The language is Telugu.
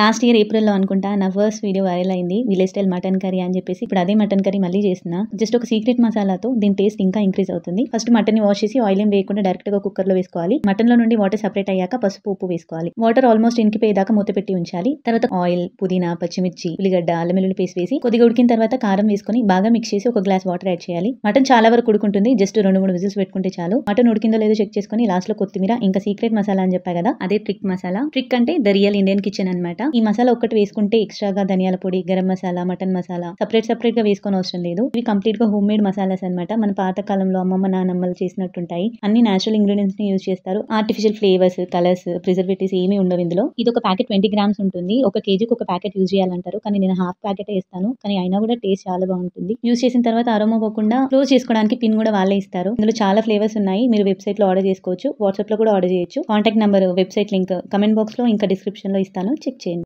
లాస్ట్ ఇయర్ ఏప్రిల్లో అనుకుంటా నా ఫస్ట్ వీడియో వైరల్ అయింది విలేజ్ స్టైల్ మటన్ కర్రీ అని చెప్పేసి ఇప్పుడు అదే మటన్ కర్రీ మళ్ళీ చేసిన జస్ట్ ఒక సీక్రెట్ మసాలాతో దీని టేస్ట్ ఇంకా ఇంక్రీజ్ అవుతుంది ఫస్ట్ మటన్ వాష్ చేసి ఆయిల్ ఏం వేయకుండా డైరెక్ట్ గా కుక్కర్ లో వేసుకోవాలి మటన్ లో నుండి వాటర్ సెపరేట్ అయ్యాక పసుపు ఉప్పు వేసుకోవాలి వాటర్ ఆల్మోస్ట్ ఇనికిపోయేదాకా మూత పెట్టి ఉంచాలి తర్వాత ఆయిల్ పుదీనా పచ్చిమిర్చి ఉల్లిగడ్డ అల్లం వెల్లుల్లి పేస్ట్ వేసి కొద్దిగా ఉడికిన తర్వాత కారం వేసుకొని బాగా మిక్స్ చేసి ఒక గ్లాస్ వాటర్ యాడ్ చేయాలి మటన్ చాలా వరకు ఉడుకుంటుంది జస్ట్ రెండు మూడు విజిల్స్ పెట్టుకుంటే చాలు మటన్ ఉడికిందో లేదో చెక్ చేసుకుని లాస్ట్ లో కొత్తిమీర ఇంకా సీక్రెట్ మసాలా అని చెప్పా కదా అదే ట్రిక్ మసాలా ట్రిక్ అంటే ద రియల్ ఇండియన్ కిచెన్ అనమాట అనమాట ఈ మసాలా ఒక్కటి వేసుకుంటే ఎక్స్ట్రాగా ధనియాల పొడి garam masala mutton masala separate separate గా వేసుకొని అవసరం లేదు ఇవి కంప్లీట్ గా హోమ్ మేడ్ మసాలాస్ అనమాట మన పాత కాలంలో అమ్మమ్మ నానమ్మలు చేసినట్టుంటాయి అన్ని నేచురల్ ఇంగ్రీడియంట్స్ ని యూజ్ చేస్తారు ఆర్టిఫిషియల్ ఫ్లేవర్స్ కలర్స్ ప్రిజర్వేటివ్స్ ఏమీ ఉండవు ఇందులో ఇది ఒక ప్యాకెట్ ట్వంటీ గ్రామ్స్ ఉంటుంది ఒక కేజీకి ఒక ప్యాకెట్ యూజ్ చేయాలంటారు కానీ నేను హాఫ్ ప్యాకెట్ వేస్తాను కానీ అయినా కూడా టేస్ట్ చాలా బాగుంటుంది యూజ్ చేసిన తర్వాత అరోమా పోకుండా క్లోజ్ చేసుకోవడానికి పిన్ కూడా వాళ్ళే ఇస్తారు ఇందులో చాలా ఫ్లేవర్స్ ఉన్నాయి మీరు వెబ్సైట్ లో ఆర్డర్ చేసుకోవచ్చు వాట్సాప్ లో కూడా ఆర్డర్ చేయొచ్చు contact number website link comment box లో ఇంకా డిస్క్రిప్షన్ లో ఇస్తాను చెక్ చేయండి